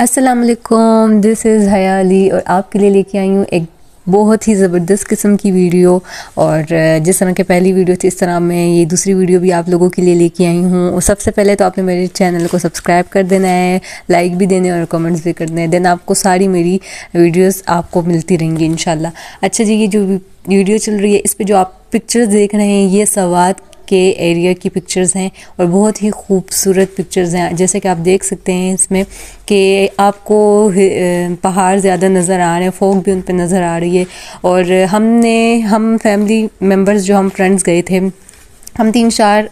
अस्सलाम वालेकुम this is हयाली और आपके लिए लेके आई हूँ एक बहुत ही ज़बरदस्त किस्म की वीडियो और जिस तरह की पहली वीडियो थी इस तरह मैं ये दूसरी वीडियो भी आप लोगों के लिए लेके आई हूँ और सबसे पहले तो आपने मेरे चैनल को सब्सक्राइब कर देना है लाइक भी देने और कमेंट्स भी कर देना देन आपको सारी मेरी वीडियोस आपको मिलती रहेंगी इन अच्छा जी ये जो वीडियो चल रही है इस पर जो आप पिक्चर्स देख रहे हैं ये सवाद के एरिया की पिक्चर्स हैं और बहुत ही खूबसूरत पिक्चर्स हैं जैसे कि आप देख सकते हैं इसमें कि आपको पहाड़ ज़्यादा नज़र आ रहे हैं फोक भी उन पर नज़र आ रही है और हमने हम फैमिली मेम्बर्स जो हम फ्रेंड्स गए थे हम तीन चार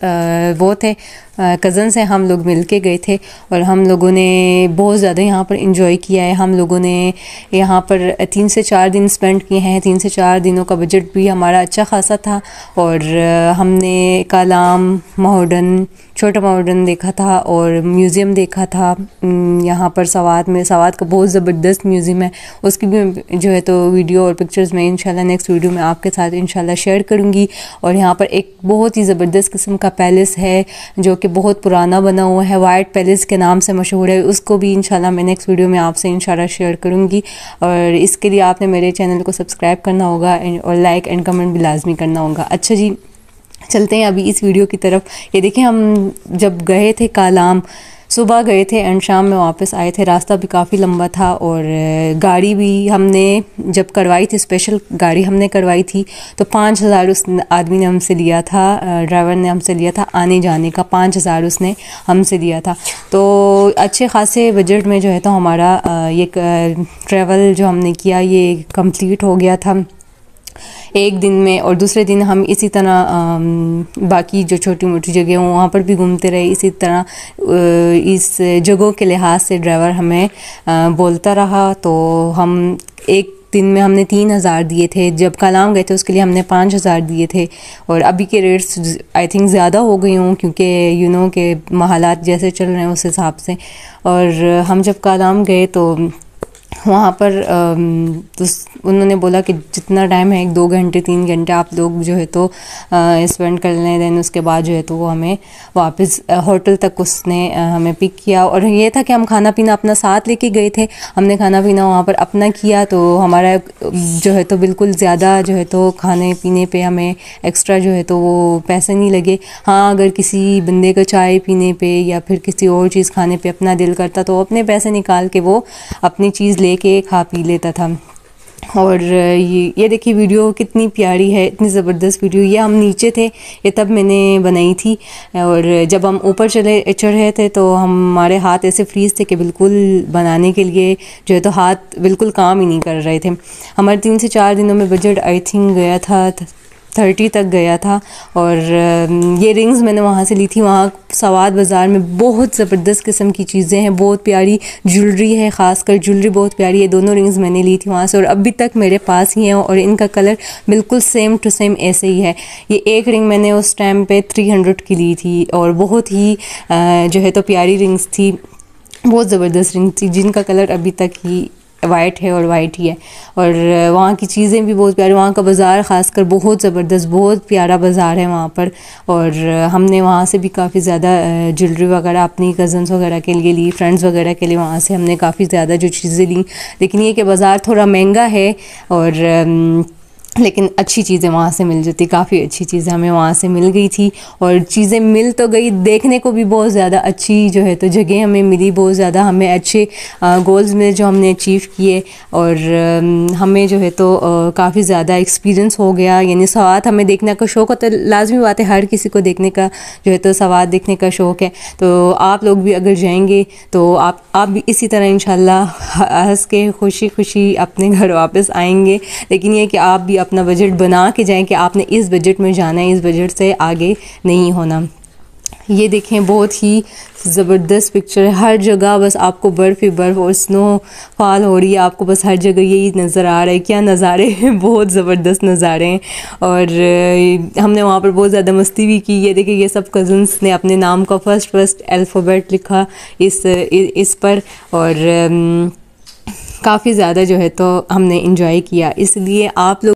वो थे कज़न्स हैं हम लोग मिल के गए थे और हम लोगों ने बहुत ज़्यादा यहाँ पर इंजॉय किया है हम लोगों ने यहाँ पर तीन से चार दिन स्पेंड किए हैं तीन से चार दिनों का बजट भी हमारा अच्छा खासा था और हमने कलाम मोहडन छोटा मॉडर्न देखा था और म्यूज़ियम देखा था यहाँ पर सवात में सवात का बहुत ज़बरदस्त म्यूज़ियम है उसकी भी जो है तो वीडियो और पिक्चर्स मैं इंशाल्लाह नेक्स्ट वीडियो में आपके साथ इंशाल्लाह शेयर करूँगी और यहाँ पर एक बहुत ही ज़बरदस्त किस्म का पैलेस है जो कि बहुत पुराना बना हुआ है वाइट पैलेस के नाम से मशहूर है उसको भी इंशाल्लाह मैं नेक्स्ट वीडियो में आपसे इंशाल्लाह शेयर करूँगी और इसके लिए आपने मेरे चैनल को सब्सक्राइब करना होगा और लाइक एंड कमेंट भी लाजमी करना होगा अच्छा जी चलते हैं अभी इस वीडियो की तरफ ये देखें हम जब गए थे कालाम सुबह गए थे एंड शाम में वापस आए थे रास्ता भी काफ़ी लंबा था और गाड़ी भी हमने जब करवाई थी स्पेशल गाड़ी हमने करवाई थी तो पाँच हज़ार उस आदमी ने हमसे लिया था ड्राइवर ने हमसे लिया था आने जाने का पाँच हज़ार उसने हमसे लिया था तो अच्छे खासे बजट में जो है तो हमारा ये ट्रैवल जो हमने किया ये कम्प्लीट हो गया था एक दिन में और दूसरे दिन हम इसी तरह बाकी जो छोटी मोटी जगह हों वहाँ पर भी घूमते रहे इसी तरह इस जगहों के लिहाज से ड्राइवर हमें बोलता रहा तो हम एक दिन में हमने तीन हज़ार दिए थे जब कलाम गए थे उसके लिए हमने पाँच हज़ार दिए थे और अभी के रेट्स आई थिंक ज़्यादा हो गई हूँ क्योंकि यू नो के महालात जैसे चल रहे हैं उस हिसाब से और हम जब कलाम गए तो वहाँ पर तो उन्होंने बोला कि जितना टाइम है एक दो घंटे तीन घंटे आप लोग जो है तो स्पेंड कर लें देन उसके बाद जो है तो वो हमें वापस होटल तक उसने हमें पिक किया और ये था कि हम खाना पीना अपना साथ लेके गए थे हमने खाना पीना वहाँ पर अपना किया तो हमारा जो है तो बिल्कुल ज़्यादा जो है तो खाने पीने पर हमें एक्स्ट्रा जो है तो वो पैसे नहीं लगे हाँ अगर किसी बंदे का चाय पीने पर या फिर किसी और चीज़ खाने पर अपना दिल करता तो अपने पैसे निकाल के वो अपनी चीज़ ले के खा पी लेता था और ये ये देखिए वीडियो कितनी प्यारी है इतनी ज़बरदस्त वीडियो ये हम नीचे थे ये तब मैंने बनाई थी और जब हम ऊपर चले चढ़ रहे थे तो हमारे हाथ ऐसे फ्रीज थे कि बिल्कुल बनाने के लिए जो है तो हाथ बिल्कुल काम ही नहीं कर रहे थे हमारे तीन से चार दिनों में बजट आई थिंक गया था थर्टी तक गया था और ये रिंग्स मैंने वहाँ से ली थी वहाँ सवाद बाज़ार में बहुत ज़बरदस्त किस्म की चीज़ें हैं बहुत प्यारी ज्वेलरी है ख़ासकर ज्वेलरी बहुत प्यारी है दोनों रिंग्स मैंने ली थी वहाँ से और अभी तक मेरे पास ही हैं और इनका कलर बिल्कुल सेम टू सेम ऐसे ही है ये एक रिंग मैंने उस टाइम पर थ्री हंड्रेड की ली थी और बहुत ही जो है तो प्यारी रिंग्स थी बहुत ज़बरदस्त रिंग थी जिनका कलर अभी तक ही वाइट है और वाइट ही है और uh, वहाँ की चीज़ें भी बहुत प्यारी वहाँ का बाज़ार ख़ासकर बहुत ज़बरदस्त बहुत प्यारा बाज़ार है वहाँ पर और uh, हमने वहाँ से भी काफ़ी ज़्यादा ज्वेलरी uh, वगैरह अपनी कज़न्स वगैरह के लिए ली फ्रेंड्स वगैरह के लिए वहाँ से हमने काफ़ी ज़्यादा जो चीज़ें ली लेकिन ये कि बाज़ार थोड़ा महंगा है और um, लेकिन अच्छी चीज़ें वहाँ से मिल जाती काफ़ी अच्छी चीज़ें हमें वहाँ से मिल गई थी और चीज़ें मिल तो गई देखने को भी बहुत ज़्यादा अच्छी जो है तो जगह हमें मिली बहुत ज़्यादा हमें अच्छे गोल्स मिले जो हमने अचीव किए और हमें जो है तो काफ़ी ज़्यादा एक्सपीरियंस हो गया यानी सवाद हमें देखने का शौक़ होता है लाजमी बात है हर किसी को देखने का जो है तो सवाद देखने का शौक़ है तो आप लोग भी अगर जाएंगे तो आप आप भी इसी तरह इन हंस के खुशी खुशी अपने घर वापस आएंगे लेकिन यह कि आप भी अपना बजट बना के जाएं कि आपने इस बजट में जाना है इस बजट से आगे नहीं होना ये देखें बहुत ही ज़बरदस्त पिक्चर है हर जगह बस आपको बर्फ़ ही बर्फ़ और स्नो फॉल हो रही है आपको बस हर जगह यही नज़र आ रहा है क्या नज़ारे हैं बहुत ज़बरदस्त नज़ारे हैं और हमने वहाँ पर बहुत ज़्यादा मस्ती भी की ये देखें ये सब कज़न्स ने अपने नाम का फ़र्स्ट फर्स्ट अल्फ़ाबेट लिखा इस इस पर और काफ़ी ज़्यादा जो है तो हमने इन्जॉय किया इसलिए आप